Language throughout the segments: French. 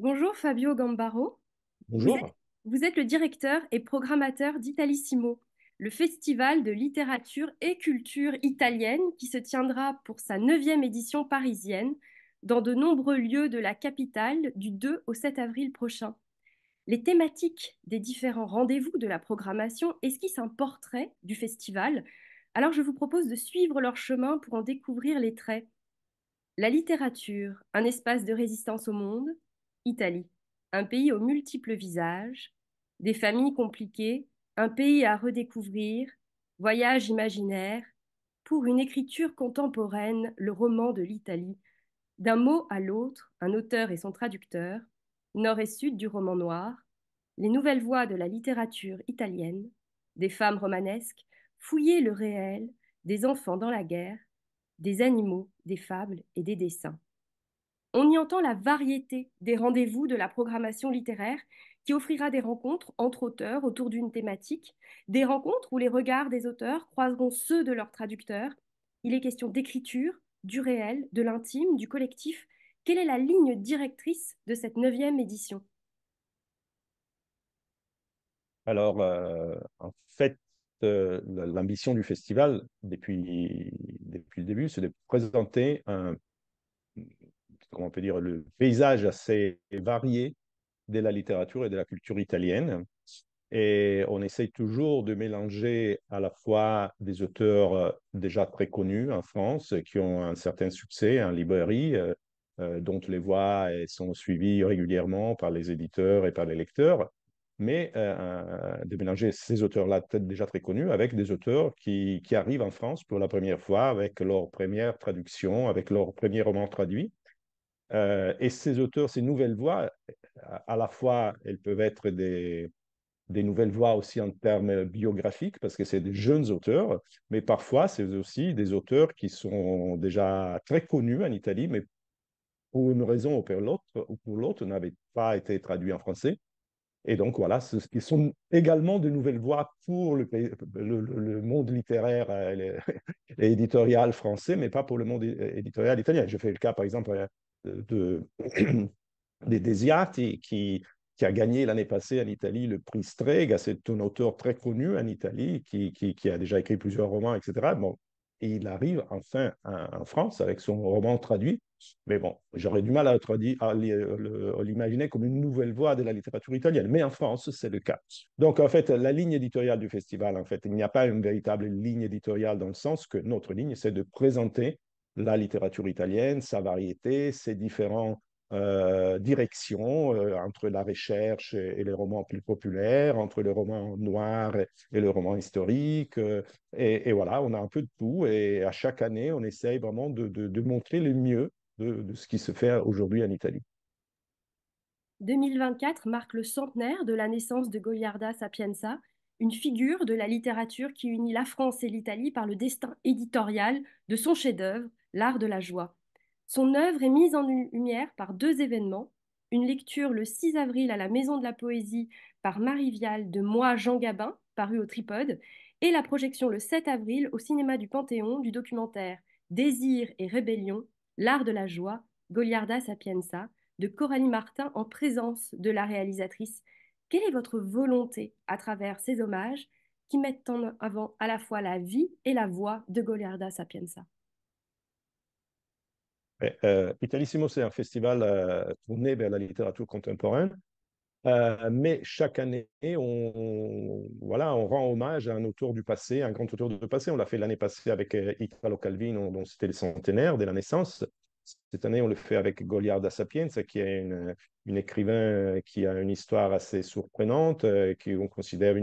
Bonjour Fabio Gambaro. Bonjour. Vous êtes, le directeur et programmateur d'Italissimo, le festival de littérature et culture italienne qui se tiendra pour sa neuvième édition parisienne dans de nombreux lieux de la capitale du 2 au 7 avril prochain. Les thématiques des différents rendez-vous de la programmation esquissent un portrait du festival, alors je vous propose de suivre leur chemin pour en découvrir les traits. La littérature, un espace de résistance au monde, Italie, un pays aux multiples visages, des familles compliquées, un pays à redécouvrir, voyage imaginaire, pour une écriture contemporaine, le roman de l'Italie, d'un mot à l'autre, un auteur et son traducteur, nord et sud du roman noir, les nouvelles voies de la littérature italienne, des femmes romanesques, fouiller le réel, des enfants dans la guerre, des animaux, des fables et des dessins. On y entend la variété des rendez-vous de la programmation littéraire qui offrira des rencontres entre auteurs autour d'une thématique, des rencontres où les regards des auteurs croiseront ceux de leurs traducteurs. Il est question d'écriture, du réel, de l'intime, du collectif. Quelle est la ligne directrice de cette neuvième édition Alors, euh, en fait, euh, l'ambition du festival, depuis, depuis le début, c'est de présenter un comment on peut dire, le paysage assez varié de la littérature et de la culture italienne. Et on essaye toujours de mélanger à la fois des auteurs euh, déjà très connus en France, qui ont un certain succès en librairie, euh, euh, dont les voix sont suivies régulièrement par les éditeurs et par les lecteurs, mais de mélanger ces auteurs-là déjà très connus avec des auteurs qui, arrivent en France pour la première fois avec leur première traduction, avec leur premier roman traduit, euh, et ces auteurs, ces nouvelles voix, à, la fois, elles peuvent être des, des nouvelles voix aussi en termes biographiques, parce que c'est des jeunes auteurs, mais parfois c'est aussi des auteurs qui sont déjà très connus en Italie, mais pour une raison ou pour l'autre, pour l'autre n'avaient pas été traduits en français. Et donc voilà, ce, qui sont également de nouvelles voix pour le, monde littéraire et euh, éditorial français, mais pas pour le monde euh, éditorial italien. Je fais le cas par exemple de, des Desiati qui, qui a gagné l'année passée en Italie le prix Strega. C'est un auteur très connu en Italie qui, qui, a déjà écrit plusieurs romans, etc. Bon, et il arrive enfin en, France avec son roman traduit. Mais bon, j'aurais du mal à, à l'imaginer comme une nouvelle voie de la littérature italienne, mais en France, c'est le cas. Donc, en fait, la ligne éditoriale du festival, en fait, il n'y a pas une véritable ligne éditoriale dans le sens que notre ligne, c'est de présenter la littérature italienne, sa variété, ses différentes euh, directions euh, entre la recherche et, les romans plus populaires, entre le roman noir et, le roman historique. Euh, et, voilà, on a un peu de tout. Et à chaque année, on essaye vraiment de, montrer le mieux de, ce qui se fait aujourd'hui en Italie. 2024 marque le centenaire de la naissance de Goliarda Sapienza, une figure de la littérature qui unit la France et l'Italie par le destin éditorial de son chef-d'œuvre, l'art de la joie. Son œuvre est mise en lumière par deux événements. Une lecture le 6 avril à la Maison de la Poésie par Marie Vial de Moi Jean Gabin, paru au Tripode, et la projection le 7 avril au cinéma du Panthéon du documentaire Désir et rébellion, l'art de la joie, Goliarda Sapienza, de Coralie Martin en présence de la réalisatrice. Quelle est votre volonté à travers ces hommages qui mettent en avant à la fois la vie et la voix de Goliarda Sapienza euh, Italissimo, c'est un festival euh, tourné vers la littérature contemporaine. Euh, mais chaque année, on, voilà, on rend hommage à un auteur du passé, un grand auteur du passé. On l'a fait l'année passée avec Italo Calvino, dont c'était le centenaire de la naissance. Cette année, on le fait avec Goliarda Sapienza, qui est une, écrivain qui a une histoire assez surprenante, qui on considère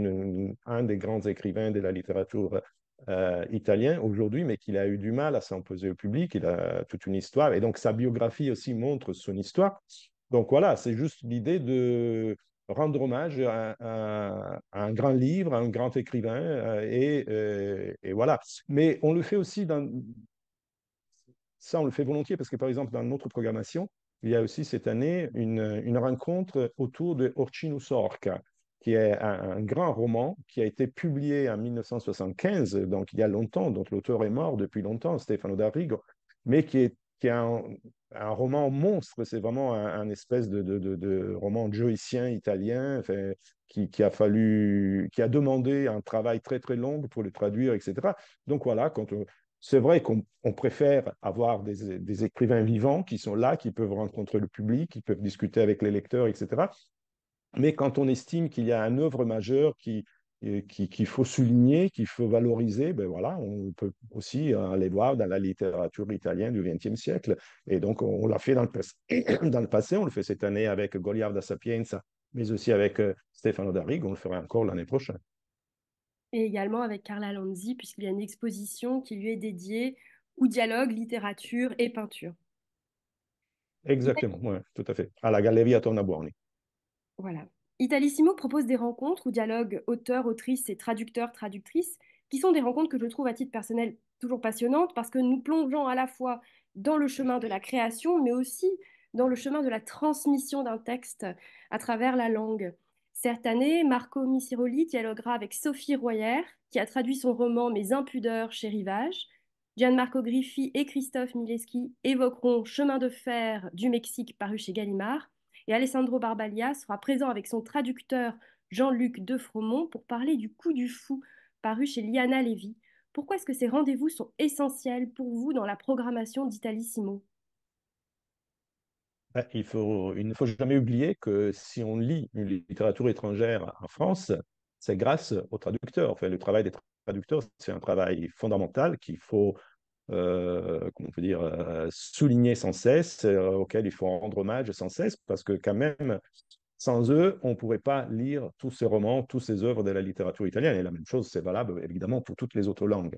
un des grands écrivains de la littérature euh, italien aujourd'hui, mais qu'il a eu du mal à s'imposer au public. Il a toute une histoire. Et donc, sa biographie aussi montre son histoire. Donc voilà, c'est juste l'idée de rendre hommage à, un grand livre, à un grand écrivain. Euh, euh, et, voilà. Mais on le fait aussi dans... Ça, on le fait volontiers parce que, par exemple, dans notre programmation, il y a aussi cette année une, une rencontre autour de Orcino Sorca, qui est un, grand roman qui a été publié en 1975, donc il y a longtemps, dont l'auteur est mort depuis longtemps, Stefano D'Arrigo, mais qui est, qui un, un, roman monstre, c'est vraiment un, espèce de, de, de, roman joïcien italien qui, a fallu, qui a demandé un travail très très long pour le traduire, etc. Donc voilà, quand euh, c'est vrai qu'on préfère avoir des, des, écrivains vivants qui sont là, qui peuvent rencontrer le public, qui peuvent discuter avec les lecteurs, etc mais quand on estime qu'il y a un œuvre majeure euh, qui, qu'il faut souligner, qu'il faut valoriser, ben voilà, on peut aussi euh, aller voir dans la littérature italienne du XXe siècle. Et donc, on, l'a fait dans le, passé, dans le passé, on le fait cette année avec Goliard da Sapienza, mais aussi avec euh, Stefano Darig, on le fera encore l'année prochaine. Et également avec Carla Lanzi, puisqu'il y a une exposition qui lui est dédiée au dialogue, littérature et peinture. Exactement, ouais, tout à fait, à la Galleria Tornabuoni. Voilà. Italissimo propose des rencontres ou dialogues auteurs, autrices et traducteurs, traductrices, qui sont des rencontres que je trouve à titre personnel toujours passionnantes parce que nous plongeons à la fois dans le chemin de la création, mais aussi dans le chemin de la transmission d'un texte à travers la langue. Cette année, Marco Missiroli dialoguera avec Sophie Royer, qui a traduit son roman Mes impudeurs chez Rivage. Gianmarco Griffi et Christophe Mileski évoqueront Chemin de fer du Mexique paru chez Gallimard et Alessandro Barbalia sera présent avec son traducteur Jean-Luc Defromont pour parler du coup du fou paru chez Liana Lévy. Pourquoi est-ce que ces rendez-vous sont essentiels pour vous dans la programmation d'Italissimo ben, il, faut, il ne faut jamais oublier que si on lit une littérature étrangère en France, c'est grâce aux traducteurs. Enfin, le travail des traducteurs, c'est un travail fondamental qu'il faut euh, comment on peut dire, euh, souligner sans cesse, auxquels euh, auquel il faut rendre hommage sans cesse, parce que quand même, sans eux, on ne pourrait pas lire tous ces romans, toutes ces œuvres de la littérature italienne. Et la même chose, c'est valable évidemment pour toutes les autres langues.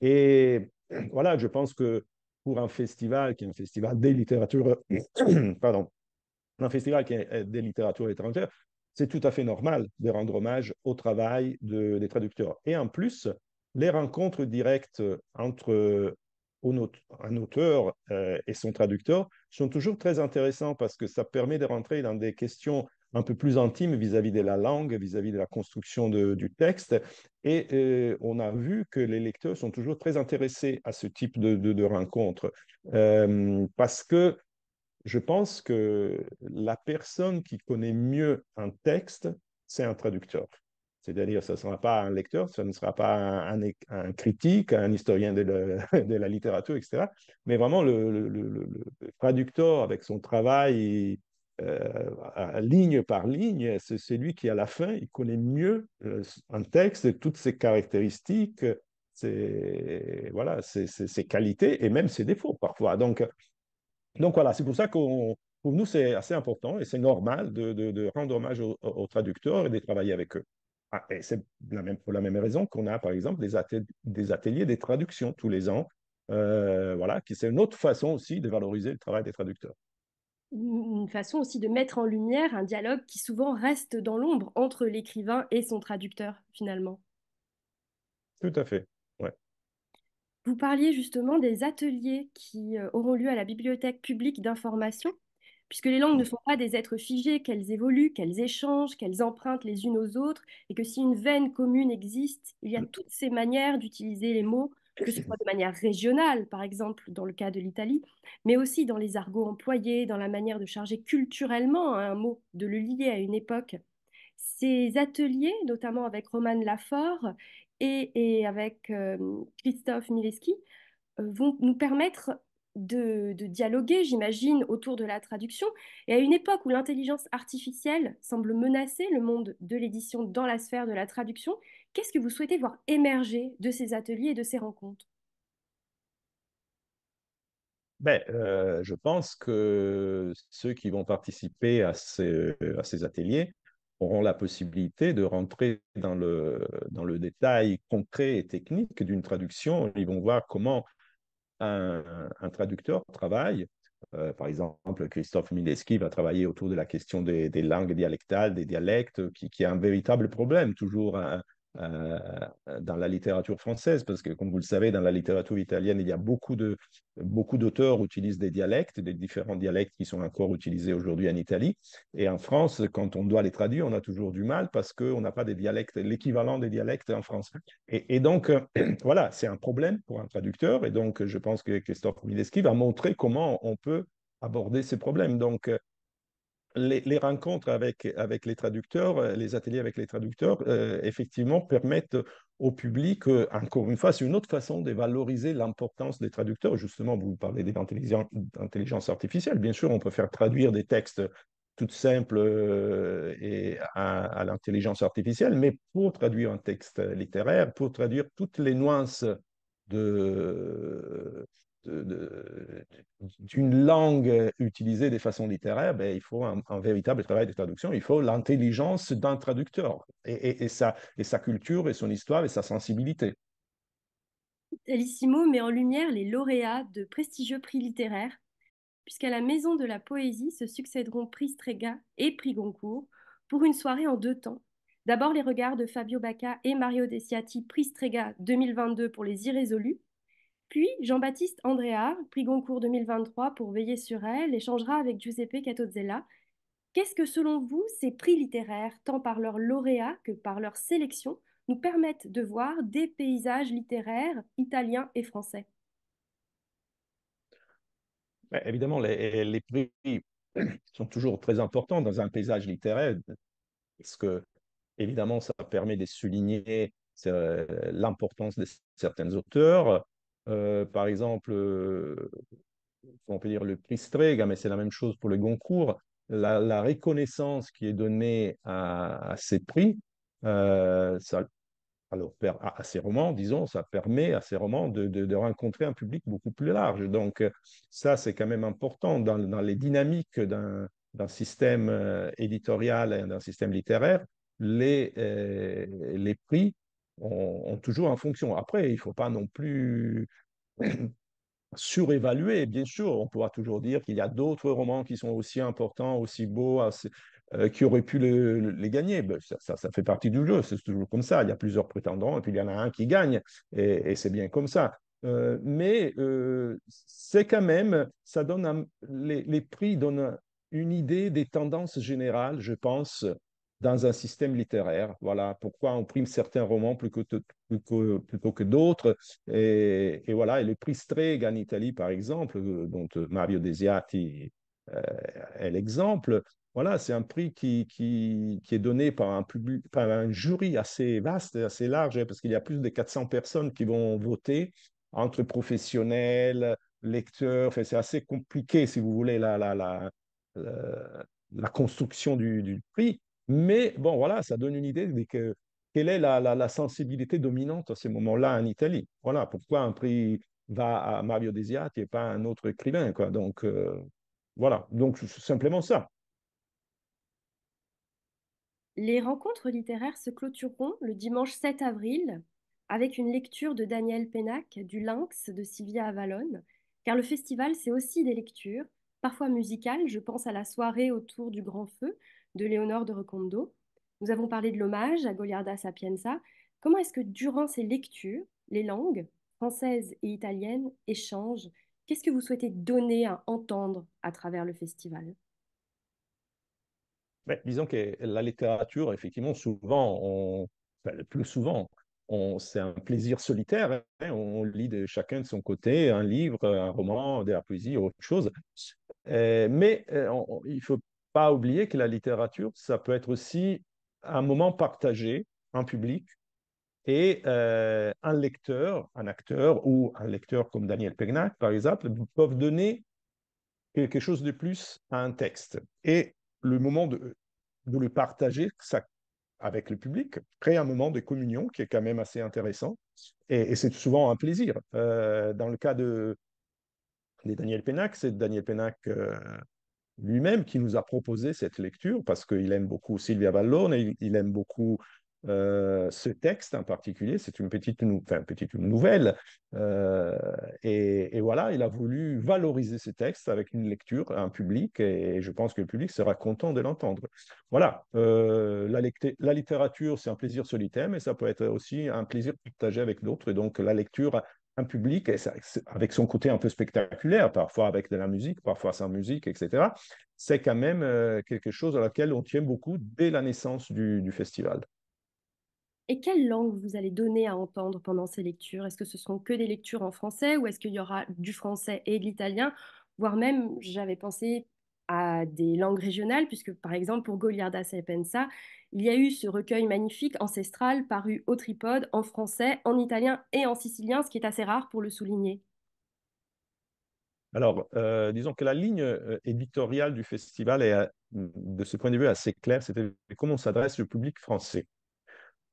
Et voilà, je pense que pour un festival qui est un festival des littératures, pardon, un festival qui est euh, des littératures étrangères, c'est tout à fait normal de rendre hommage au travail de, des traducteurs. Et en plus, les rencontres directes entre un auteur euh, et son traducteur sont toujours très intéressants parce que ça permet de rentrer dans des questions un peu plus intimes vis-à-vis de la langue, vis-à-vis de la construction du texte. Et euh, on a vu que les lecteurs sont toujours très intéressés à ce type de, rencontre euh, parce que je pense que la personne qui connaît mieux un texte, c'est un traducteur. C'est-à-dire, ce ne sera pas un lecteur, ce ne sera pas un, critique, un historien de, la littérature, etc. Mais vraiment, le, traducteur, avec son travail euh, ligne par ligne, c'est celui qui, à la fin, il connaît mieux euh, un texte, toutes ses caractéristiques, ses, voilà, ses, qualités et même ses défauts parfois. Donc, donc voilà, c'est pour ça qu'on pour nous, c'est assez important et c'est normal de, rendre hommage au aux traducteurs et de travailler avec eux. Ah, et c'est pour la même raison qu'on a, par exemple, des, des, ateliers des traductions tous les ans. Euh, voilà, qui c'est une autre façon aussi de valoriser le travail des traducteurs. Une façon aussi de mettre en lumière un dialogue qui souvent reste dans l'ombre entre l'écrivain et son traducteur, finalement. Tout à fait. Ouais. Vous parliez justement des ateliers qui euh, auront lieu à la Bibliothèque publique d'information puisque les langues ne sont pas des êtres figés, qu'elles évoluent, qu'elles échangent, qu'elles empruntent les unes aux autres, et que si une veine commune existe, il y a mm. toutes ces manières d'utiliser les mots, que ce soit de manière régionale, par exemple dans le cas de l'Italie, mais aussi dans les argots employés, dans la manière de charger culturellement un mot, de le lier à une époque. Ces ateliers, notamment avec Roman Lafort et, avec euh, Christophe Mileski, euh, vont nous permettre de, dialoguer, j'imagine, autour de la traduction. Et à une époque où l'intelligence artificielle semble menacer le monde de l'édition dans la sphère de la traduction, qu'est-ce que vous souhaitez voir émerger de ces ateliers et de ces rencontres ben, euh, je pense que ceux qui vont participer à ces, à ces ateliers auront la possibilité de rentrer dans le, dans le détail concret et technique d'une traduction. Ils vont voir comment un, traducteur travaille. Euh, par exemple, Christophe Mileski va travailler autour de la question des, langues dialectales, des dialectes, qui, qui, est un véritable problème, toujours un, euh, dans la littérature française, parce que comme vous le savez, dans la littérature italienne, il y a beaucoup de beaucoup d'auteurs utilisent des dialectes, des différents dialectes qui sont encore utilisés aujourd'hui en Italie. Et en France, quand on doit les traduire, on a toujours du mal parce qu'on n'a pas des dialectes, l'équivalent des dialectes en France. Et, donc, voilà, c'est un problème pour un traducteur. Et donc, je pense que Christophe Mileski va montrer comment on peut aborder ces problèmes. Donc, les, rencontres avec, avec les traducteurs, euh, les ateliers avec les traducteurs, euh, effectivement, permettent au public, euh, encore une fois, c'est une autre façon de valoriser l'importance des traducteurs. Justement, vous parlez d'intelligence artificielle. Bien sûr, on peut faire traduire des textes tout simples et à, à l'intelligence artificielle, mais pour traduire un texte littéraire, pour traduire toutes les nuances de, d'une langue utilisée de façon littéraire, ben, il faut un, véritable travail de traduction, il faut l'intelligence d'un traducteur et, sa, culture et son histoire et sa sensibilité. Alissimo met en lumière les lauréats de prestigieux prix littéraires, puisqu'à la Maison de la Poésie se succéderont prix Strega et prix Goncourt pour une soirée en deux temps. D'abord les regards de Fabio Bacca et Mario Desiati, prix Strega 2022 pour Les Irrésolus, puis Jean-Baptiste Andrea, prix Goncourt 2023 pour veiller sur elle, échangera avec Giuseppe Catozzella. Qu'est-ce que selon vous ces prix littéraires, tant par leur lauréat que par leur sélection, nous permettent de voir des paysages littéraires italiens et français bah, Évidemment, les, les, prix sont toujours très importants dans un paysage littéraire, parce que, évidemment, ça permet de souligner euh, l'importance de certains auteurs, euh, par exemple, euh, on peut dire le prix Strega, mais c'est la même chose pour le Goncourt, la, reconnaissance qui est donnée à, ces prix, euh, alors, à, ces romans, disons, ça permet à ces romans de, rencontrer un public beaucoup plus large. Donc, ça, c'est quand même important dans, les dynamiques d'un système éditorial et d'un système littéraire. Les, les prix ont, toujours en fonction. Après, il ne faut pas non plus surévaluer, bien sûr. On pourra toujours dire qu'il y a d'autres romans qui sont aussi importants, aussi beaux, euh, qui auraient pu les gagner. Ben, ça, fait partie du jeu, c'est toujours comme ça. Il y a plusieurs prétendants et puis il y en a un qui gagne. Et, c'est bien comme ça. Euh, mais euh, c'est quand même, ça donne les, les, prix donnent une idée des tendances générales, je pense, dans un système littéraire. Voilà pourquoi on prime certains romans plus que, plutôt que d'autres. Et, voilà, et le prix Strega en Italie, par exemple, euh, dont euh, Mario Desiati euh, est l'exemple, voilà, c'est un prix qui, qui, qui, est donné par un, un jury assez vaste, assez large, hein, parce qu'il y a plus de 400 personnes qui vont voter entre professionnels, lecteurs. Enfin, c'est assez compliqué, si vous voulez, la, la, construction du, du prix. Mais bon, voilà, ça donne une idée de que, quelle est la, sensibilité dominante à ce moment-là en Italie. Voilà, pourquoi un prix va à Mario Desiati et pas à un autre écrivain. Donc, euh, voilà, donc simplement ça. Les rencontres littéraires se clôtureront le dimanche 7 avril avec une lecture de Daniel Pénac du Lynx de Sylvia Avalon, car le festival, c'est aussi des lectures, parfois musicales, je pense à la soirée autour du Grand Feu, de Léonore de Recondo. Nous avons parlé de l'hommage à Goliarda Sapienza. Comment est-ce que durant ces lectures, les langues françaises et italiennes échangent Qu'est-ce que vous souhaitez donner à entendre à travers le festival ben, Disons que la littérature, effectivement, souvent, le plus souvent, c'est un plaisir solitaire. Hein. on lit de chacun de son côté un livre, un roman, de la poésie, autre chose. Euh, mais euh, il faut pas oublier que la littérature, ça peut être aussi un moment partagé en public et euh, un lecteur, un acteur ou un lecteur comme Daniel Pegnac, par exemple, peuvent donner quelque chose de plus à un texte. Et le moment de, le partager ça, avec le public crée un moment de communion qui est quand même assez intéressant. Et, c'est souvent un plaisir. Euh, dans le cas de, de Daniel Pénac, c'est Daniel Pénac euh, lui-même qui nous a proposé cette lecture parce qu'il aime beaucoup Sylvia Vallone et il aime beaucoup euh, ce texte en particulier, c'est une petite, nouvelle. Euh, et, voilà, il a voulu valoriser ce texte avec une lecture à un public, et, je pense que le public sera content de l'entendre. Voilà, euh, la, la, littérature, c'est un plaisir solitaire, mais ça peut être aussi un plaisir partagé avec d'autres. Et donc, la lecture un public avec son côté un peu spectaculaire, parfois avec de la musique, parfois sans musique, etc. C'est quand même euh, quelque chose à laquelle on tient beaucoup dès la naissance du, festival. Et quelle langue vous allez donner à entendre pendant ces lectures Est-ce que ce seront que des lectures en français ou est-ce qu'il y aura du français et de l'italien Voire même, j'avais pensé à des langues régionales, puisque par exemple pour Goliarda Sapienza, il y a eu ce recueil magnifique ancestral paru au tripode en français, en italien et en sicilien, ce qui est assez rare pour le souligner. Alors, euh, disons que la ligne euh, éditoriale du festival est, euh, de ce point de vue, assez claire, c'était comment on s'adresse le public français.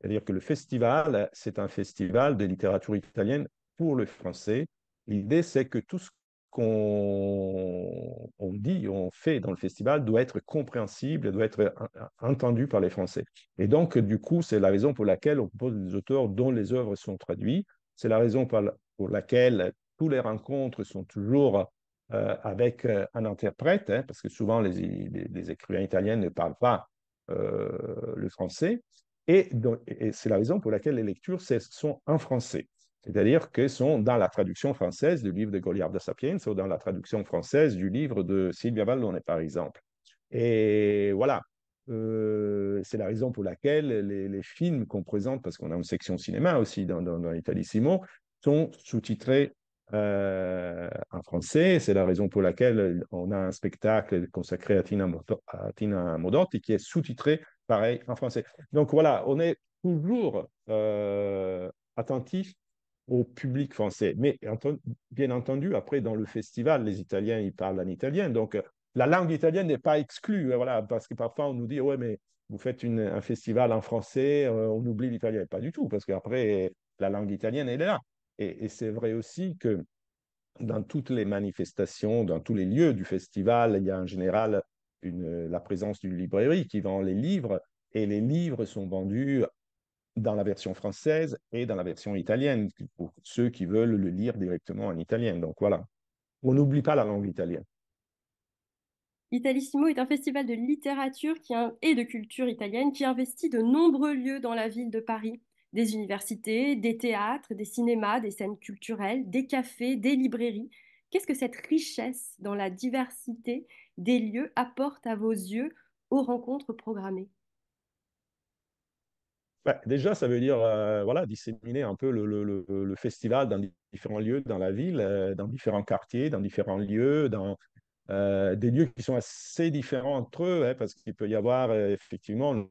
C'est-à-dire que le festival, c'est un festival de littérature italienne pour le français. L'idée, c'est que tout ce qu'on on dit, on fait dans le festival doit être compréhensible, doit être entendu par les Français. Et donc, du coup, c'est la raison pour laquelle on propose des auteurs dont les œuvres sont traduites. C'est la raison pour laquelle tous les rencontres sont toujours euh, avec euh, un interprète, hein, parce que souvent les, écrivains italiens ne parlent pas euh, le français. et c'est la raison pour laquelle les lectures sont en français c'est-à-dire que sont dans la traduction française du livre de Goliard de Sapiens ou dans la traduction française du livre de Sylvia Vallone, par exemple. Et voilà, euh, c'est la raison pour laquelle les, films qu'on présente, parce qu'on a une section cinéma aussi dans, dans, dans sont sous-titrés euh, en français. C'est la raison pour laquelle on a un spectacle consacré à Tina, à Tina Modotti qui est sous-titré pareil en français. Donc voilà, on est toujours euh, attentif au public français. Mais bien entendu, après, dans le festival, les Italiens, ils parlent en italien. Donc, euh, la langue italienne n'est pas exclue, hein, voilà, parce que parfois on nous dit, ouais, mais vous faites un festival en français, euh, on oublie l'italien. Pas du tout, parce qu'après, la langue italienne, elle est là. Et, c'est vrai aussi que dans toutes les manifestations, dans tous les lieux du festival, il y a en général une, la présence d'une librairie qui vend les livres, et les livres sont vendus dans la version française et dans la version italienne, pour ceux qui veulent le lire directement en italien. Donc voilà, on n'oublie pas la langue italienne. Italissimo est un festival de littérature qui et de culture italienne qui investit de nombreux lieux dans la ville de Paris. Des universités, des théâtres, des cinémas, des scènes culturelles, des cafés, des librairies. Qu'est-ce que cette richesse dans la diversité des lieux apporte à vos yeux aux rencontres programmées bah, déjà, ça veut dire euh, voilà, disséminer un peu le, le, le, festival dans différents lieux dans la ville, euh, dans différents quartiers, dans différents lieux, dans euh, des lieux qui sont assez différents entre eux, hein, parce qu'il peut y avoir effectivement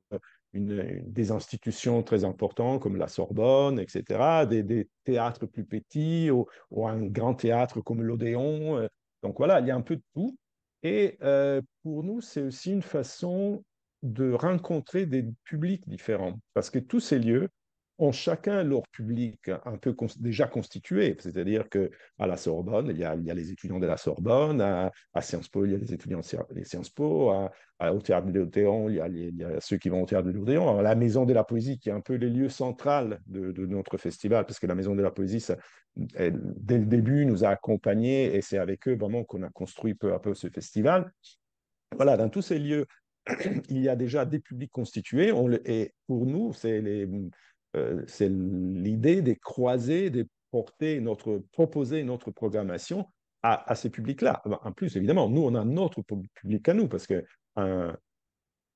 une, des institutions très importantes comme la Sorbonne, etc., des, des théâtres plus petits ou, ou, un grand théâtre comme l'Odéon. donc voilà, il y a un peu de tout. Et pour nous, c'est aussi une façon de rencontrer des publics différents, parce que tous ces lieux ont chacun leur public un peu déjà constitué, c'est-à-dire que à la Sorbonne, il y, a, les étudiants de la Sorbonne, à, Sciences Po, il y a les étudiants de Sciences Po, à, au Théâtre de l'Odéon, il, y a ceux qui vont au Théâtre de l'Odéon, à la Maison de la Poésie, qui est un peu le lieu central de, notre festival, parce que la Maison de la Poésie, dès le début, nous a accompagnés, et c'est avec eux vraiment qu'on a construit peu à peu ce festival. Voilà, dans tous ces lieux il y a déjà des publics constitués. On et pour nous, euh, c'est l'idée de croiser, de porter notre, proposer notre programmation à, ces publics-là. En plus, évidemment, nous, on a notre public à nous parce que un,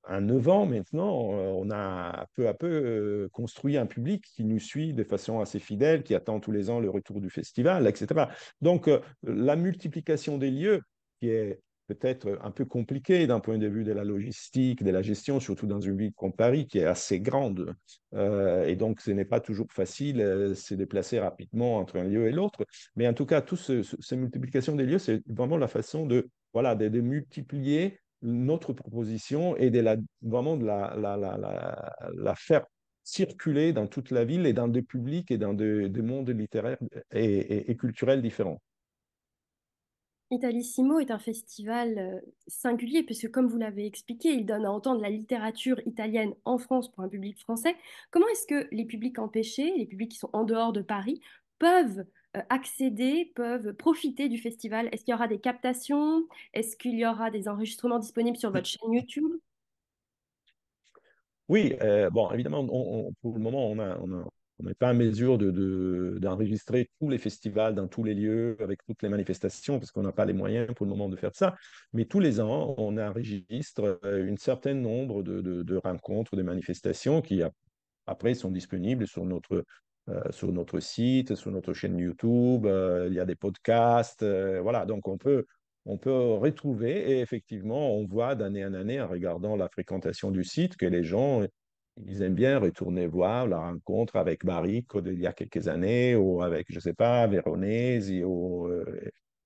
9 ans maintenant, euh, on a peu à peu euh, construit un public qui nous suit de façon assez fidèle, qui attend tous les ans le retour du festival, etc. Donc, la multiplication des lieux, qui est peut-être un peu compliqué d'un point de vue de la logistique, de la gestion, surtout dans une ville comme Paris qui est assez grande. Euh, et donc, ce n'est pas toujours facile de euh, se déplacer rapidement entre un lieu et l'autre. Mais en tout cas, toute ce, cette multiplication des lieux, c'est vraiment la façon de, voilà, de, multiplier notre proposition et de la, vraiment de la, la, faire circuler dans toute la ville et dans des publics et dans des, mondes littéraires et culturels différents. Italissimo est un festival euh, singulier puisque, comme vous l'avez expliqué, il donne à entendre la littérature italienne en France pour un public français. Comment est-ce que les publics empêchés, les publics qui sont en dehors de Paris, peuvent euh, accéder, peuvent profiter du festival Est-ce qu'il y aura des captations Est-ce qu'il y aura des enregistrements disponibles sur votre chaîne YouTube Oui, euh, bon, évidemment, pour le moment, on a on n'est pas en mesure d'enregistrer de, tous les festivals dans tous les lieux, avec toutes les manifestations, parce qu'on n'a pas les moyens pour le moment de faire ça. Mais tous les ans, on enregistre euh, un certain nombre de, rencontres, de manifestations qui, après, sont disponibles sur notre, euh, sur notre site, sur notre chaîne YouTube. Euh, il y a des podcasts. voilà, donc on peut, on peut retrouver. Et effectivement, on voit d'année en année, en regardant la fréquentation du site, que les gens ils aiment bien retourner voir la rencontre avec Marie il y a quelques années ou avec, je ne sais pas, Véronèse,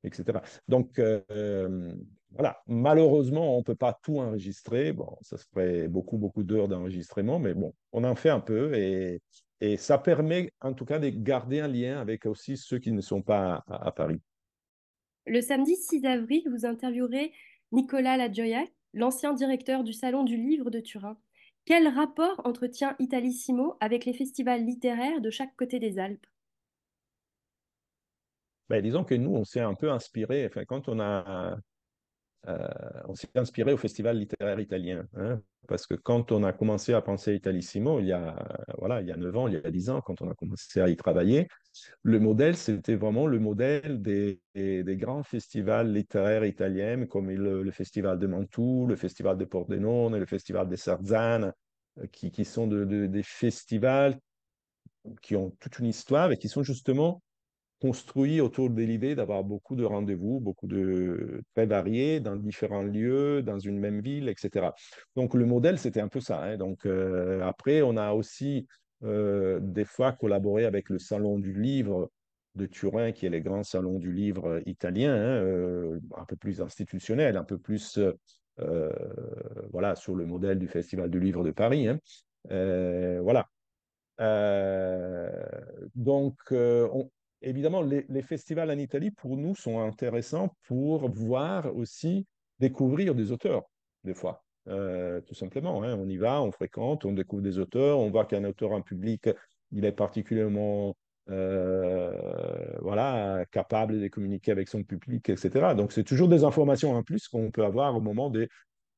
etc. Euh, Donc, euh, voilà, malheureusement, on ne peut pas tout enregistrer. Bon, ça ferait beaucoup, beaucoup d'heures d'enregistrement, mais bon, on en fait un peu et, et, ça permet en tout cas de garder un lien avec aussi ceux qui ne sont pas à, Paris. Le samedi 6 avril, vous interviewerez Nicolas Ladjoya, l'ancien directeur du Salon du Livre de Turin. Quel rapport entretient Italissimo avec les festivals littéraires de chaque côté des Alpes ben, Disons que nous, on s'est un peu inspiré. Enfin, quand on a euh, on s'est inspiré au Festival littéraire italien, hein, parce que quand on a commencé à penser à Italissimo, il y a, voilà, il y a 9 ans, il y a 10 ans, quand on a commencé à y travailler, le modèle, c'était vraiment le modèle des, des, grands festivals littéraires italiens, comme le, Festival de Mantoue, le Festival de Pordenone, le Festival de Sarzane, euh, qui, qui sont des festivals qui ont toute une histoire et qui sont justement construit autour de l'idée d'avoir beaucoup de rendez-vous, beaucoup de très variés dans différents lieux, dans une même ville, etc. Donc le modèle, c'était un peu ça. Hein. Donc euh, après, on a aussi euh, des fois collaboré avec le Salon du Livre de Turin, qui est le grand salon du livre euh, italien, hein, un peu plus institutionnel, un peu plus voilà, sur le modèle du Festival du Livre de Paris. Hein. voilà, donc, on, évidemment, les, festivals en Italie, pour nous, sont intéressants pour voir aussi découvrir des auteurs, des fois. Euh, tout simplement, hein. on y va, on fréquente, on découvre des auteurs, on voit qu'un auteur en public, il est particulièrement euh, voilà, capable de communiquer avec son public, etc. Donc, c'est toujours des informations en plus qu'on peut avoir au moment de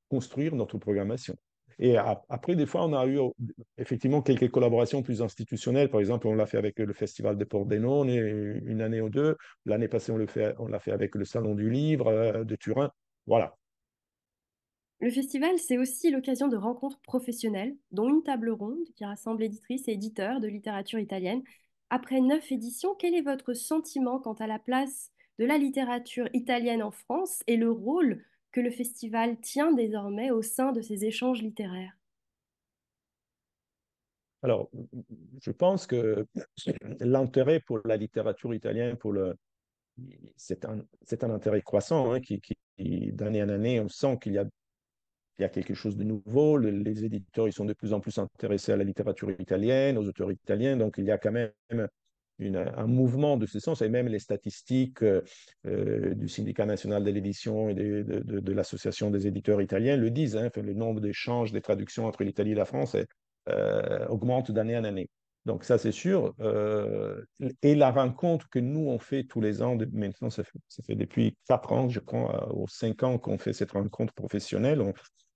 construire notre programmation. Et après, des fois, on a eu oh, effectivement quelques collaborations plus institutionnelles. Par exemple, on l'a fait avec le Festival de Port des Noms une année ou deux. L'année passée, on l'a fait, fait, avec le Salon du Livre euh, de Turin. Voilà. Le festival, c'est aussi l'occasion de rencontres professionnelles, dont une table ronde qui rassemble éditrices et éditeurs de littérature italienne. Après neuf éditions, quel est votre sentiment quant à la place de la littérature italienne en France et le rôle que le festival tient désormais au sein de ces échanges littéraires Alors, je pense que l'intérêt pour la littérature italienne, pour le... c'est un, un, intérêt croissant, hein, qui, qui d'année en année, on sent qu'il y a il y a quelque chose de nouveau. les éditeurs, ils sont de plus en plus intéressés à la littérature italienne, aux auteurs italiens. Donc, il y a quand même un mouvement de ce sens, et même les statistiques euh, euh, du syndicat national de l'édition et de, de, l'association des éditeurs italiens le disent, hein, le nombre d'échanges, des traductions entre l'Italie et la France euh, augmente d'année en année. Donc ça, c'est sûr. et la rencontre que nous, on fait tous les ans, maintenant, ça fait, ça fait depuis quatre ans, je crois, ou cinq ans qu'on fait cette rencontre professionnelle. On,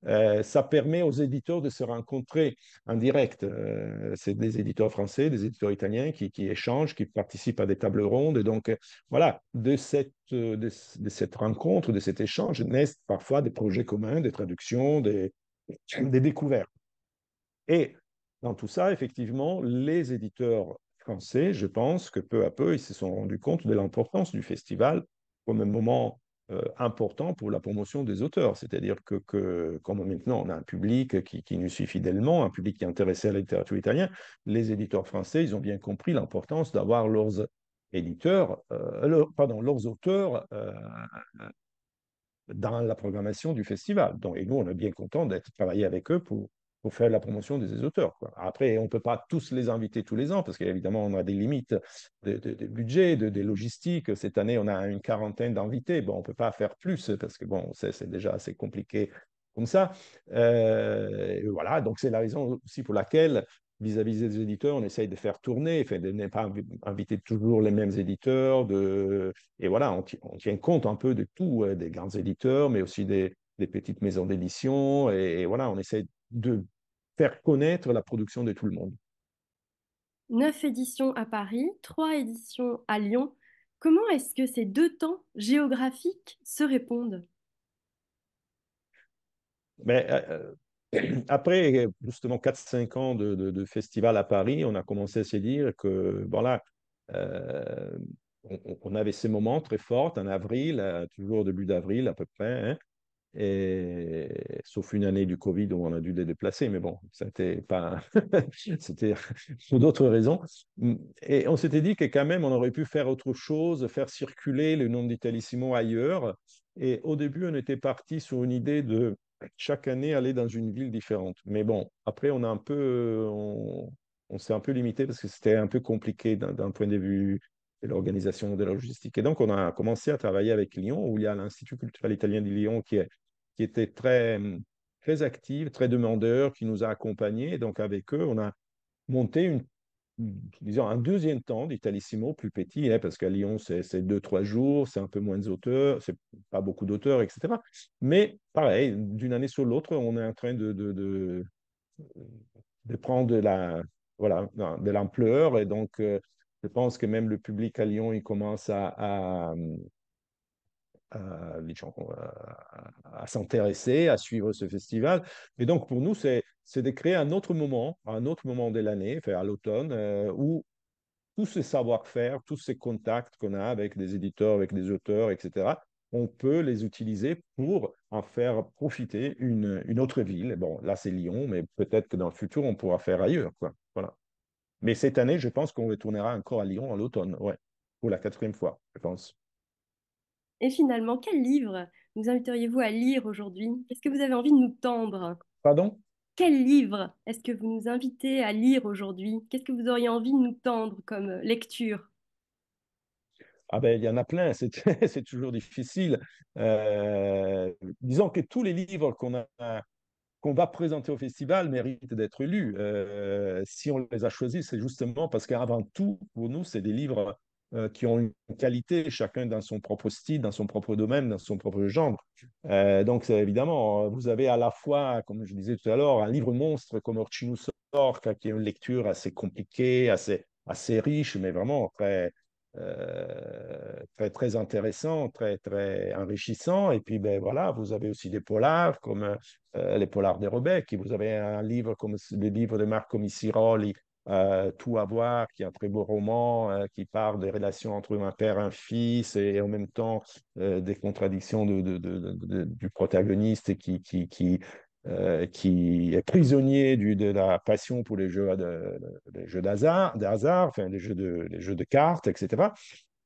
euh, ça permet aux éditeurs de se rencontrer en direct. Euh, c'est des éditeurs français, des éditeurs italiens qui, échangent, qui participent à des tables rondes. Et donc, euh, voilà, de cette, rencontre, de cet échange, naissent parfois des projets communs, des traductions, des, des découvertes. Et dans tout ça, effectivement, les éditeurs français, je pense que peu à peu, ils se sont rendus compte de l'importance du festival au même moment euh, important pour la promotion des auteurs. C'est-à-dire que, que, comme maintenant on a un public qui, qui nous suit fidèlement, un public qui est intéressé à la littérature italienne, les éditeurs français, ils ont bien compris l'importance d'avoir leurs éditeurs, euh, pardon, leurs auteurs euh, dans la programmation du festival. Donc, et nous, on est bien content d'être travaillé avec eux pour pour faire la promotion des auteurs. Après, on ne peut pas tous les inviter tous les ans, parce qu'évidemment, on a des limites de, de, de budget, de, logistique. Cette année, on a une quarantaine d'invités. Bon, on ne peut pas faire plus, parce que bon, c'est déjà assez compliqué comme ça. Euh, voilà, donc c'est la raison aussi pour laquelle vis-à-vis des éditeurs, on essaye de faire tourner, de ne pas inviter toujours les mêmes éditeurs. De... Et voilà, on, tient compte un peu de tout, euh, des grands éditeurs, mais aussi des, petites maisons d'édition. Et, et, voilà, on essaie de faire connaître la production de tout le monde. Neuf éditions à Paris, trois éditions à Lyon. Comment est-ce que ces deux temps géographiques se répondent Mais, ben, euh, euh, Après justement 4-5 ans de, festival à Paris, on a commencé à se dire que voilà, euh, on, avait ces moments très forts en avril, euh, toujours début d'avril à peu près, hein sauf une année du Covid où on a dû les déplacer, mais bon, c'était pas, c'était pour d'autres raisons. Hum, et on s'était dit que quand même, on aurait pu faire autre chose, faire circuler le nombre d'Italissimo ailleurs. Et au début, on était parti sur une idée de chaque année aller dans une ville différente. Mais bon, après, on a un peu, on, on s'est un peu limité parce que c'était un peu compliqué d'un point de vue de l'organisation de la logistique. Et donc, on a commencé à travailler avec Lyon, où il y a l'Institut culturel italien de Lyon qui est qui étaient très, très actifs, très demandeurs, qui nous a accompagnés. Donc, avec eux, on a monté une, disons, un deuxième temps d'Italissimo plus petit, hein, parce qu'à Lyon, c'est deux, trois jours, c'est un peu moins d'auteurs, c'est pas beaucoup d'auteurs, etc. Mais pareil, d'une année sur l'autre, on est en train de, de, de, prendre de la, voilà, de l'ampleur. Et donc, euh, je pense que même le public à Lyon, il commence à, à, euh, euh, à s'intéresser, à suivre ce festival. Et donc, pour nous, c'est de créer un autre moment, un autre moment de l'année, à l'automne, euh, où tous ces savoir-faire, tous ces contacts qu'on a avec des éditeurs, avec des auteurs, etc., on peut les utiliser pour en faire profiter une, une autre ville. Bon, là, c'est Lyon, mais peut-être que dans le futur, on pourra faire ailleurs. Quoi. Voilà. Mais cette année, je pense qu'on retournera encore à Lyon en l'automne, ouais, pour la quatrième fois, je pense. Et finalement, quel livre nous inviteriez-vous à lire aujourd'hui quest ce que vous avez envie de nous tendre Pardon Quel livre est-ce que vous nous invitez à lire aujourd'hui Qu'est-ce que vous auriez envie de nous tendre comme euh, lecture ah ben, il y en a plein, c'est toujours difficile. Euh, disons que tous les livres qu'on qu'on va présenter au festival méritent d'être lus. Euh, si on les a choisis, c'est justement parce qu'avant tout, pour nous, c'est des livres euh, qui ont une qualité, chacun dans son propre style, dans son propre domaine, dans son propre genre. Euh, donc, évidemment, euh, vous avez à la fois, comme je disais tout à l'heure, un livre monstre comme Orchinus Orc, qui est une lecture assez compliquée, assez, assez riche, mais vraiment très, euh, très, très intéressant, très, très enrichissant. Et puis, ben, voilà, vous avez aussi des polars, comme les polars des qui Vous avez un livre comme le livre de Marco Missiroli, euh, tout avoir, qui est un très beau roman, hein, qui parle des relations entre un père et un fils, et, en même temps euh, des contradictions du protagoniste qui, qui, qui, euh, est prisonnier de la passion pour les jeux, de jeux enfin les jeux, de, les jeux de cartes, etc.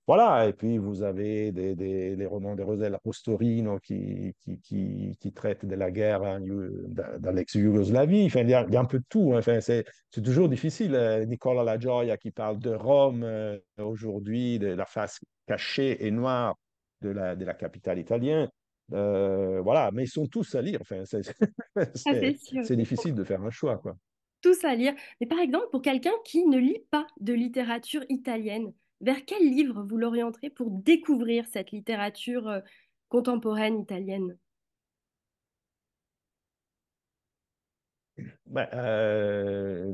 Voilà, et puis vous avez des, romans de Rosella Postorino qui, qui, qui, qui traitent de la guerre dans l'ex-Yougoslavie. Enfin, il, y a, un peu de tout. Hein. Enfin, c'est toujours difficile. Euh, Nicola La Gioia qui parle de Rome euh, aujourd'hui, de la face cachée et noire de la, de la capitale italienne. Euh, voilà, mais ils sont tous à lire. Enfin, c'est ah, difficile de faire un choix. Quoi tous à lire. Mais par exemple, pour quelqu'un qui ne lit pas de littérature italienne, vers quel livre vous l'orienterez pour découvrir cette littérature euh, contemporaine italienne bah, euh,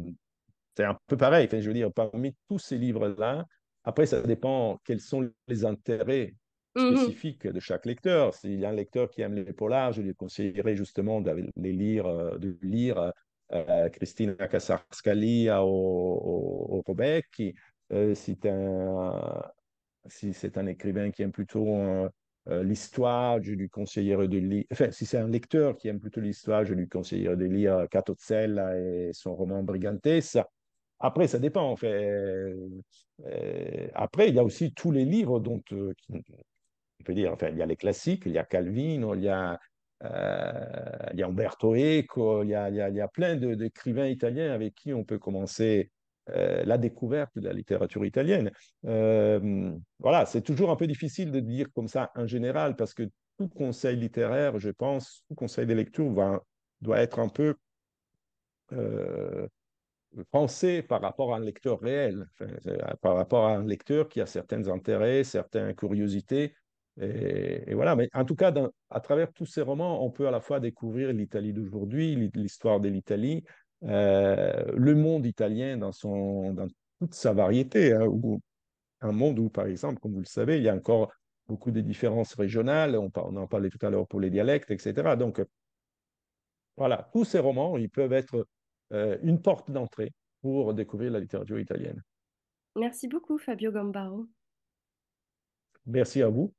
C'est un peu pareil. je veux dire, parmi tous ces livres-là, après, ça dépend quels sont les intérêts mmh spécifiques de chaque lecteur. S'il y a un lecteur qui aime les polars, je lui conseillerais justement de les lire, euh, de lire euh, Cristina Casarscalia au, Robecchi. c'est euh, un, si c'est un écrivain qui aime plutôt euh, l'histoire, je lui conseillerais de lire. Enfin, si c'est un lecteur qui aime plutôt l'histoire, je lui conseillerais de lire Catozzella et son roman Brigantes. Après, ça dépend. En fait. après, il y a aussi tous les livres dont on peut dire. Enfin, il y a les classiques, il y a Calvino, il y a euh, il y a Umberto Eco, il y a, il y a, plein d'écrivains italiens avec qui on peut commencer euh, la découverte de la littérature italienne. Euh, voilà, c'est toujours un peu difficile de dire comme ça en général, parce que tout conseil littéraire, je pense, tout conseil de lecture doit être un peu pensé par rapport à un lecteur réel, par rapport à un lecteur qui a certains intérêts, certaines curiosités, et, voilà, mais en tout cas, à travers tous ces romans, on peut à la fois découvrir l'Italie d'aujourd'hui, l'histoire de l'Italie, euh, le monde italien dans, son, dans toute sa variété. Hein, un monde où, par exemple, comme vous le savez, il y a encore beaucoup de différences régionales, on, en parlait tout à l'heure pour les dialectes, etc. Donc, voilà, tous ces romans, ils peuvent être euh, une porte d'entrée pour découvrir la littérature italienne. Merci beaucoup, Fabio Gambaro. Merci à vous.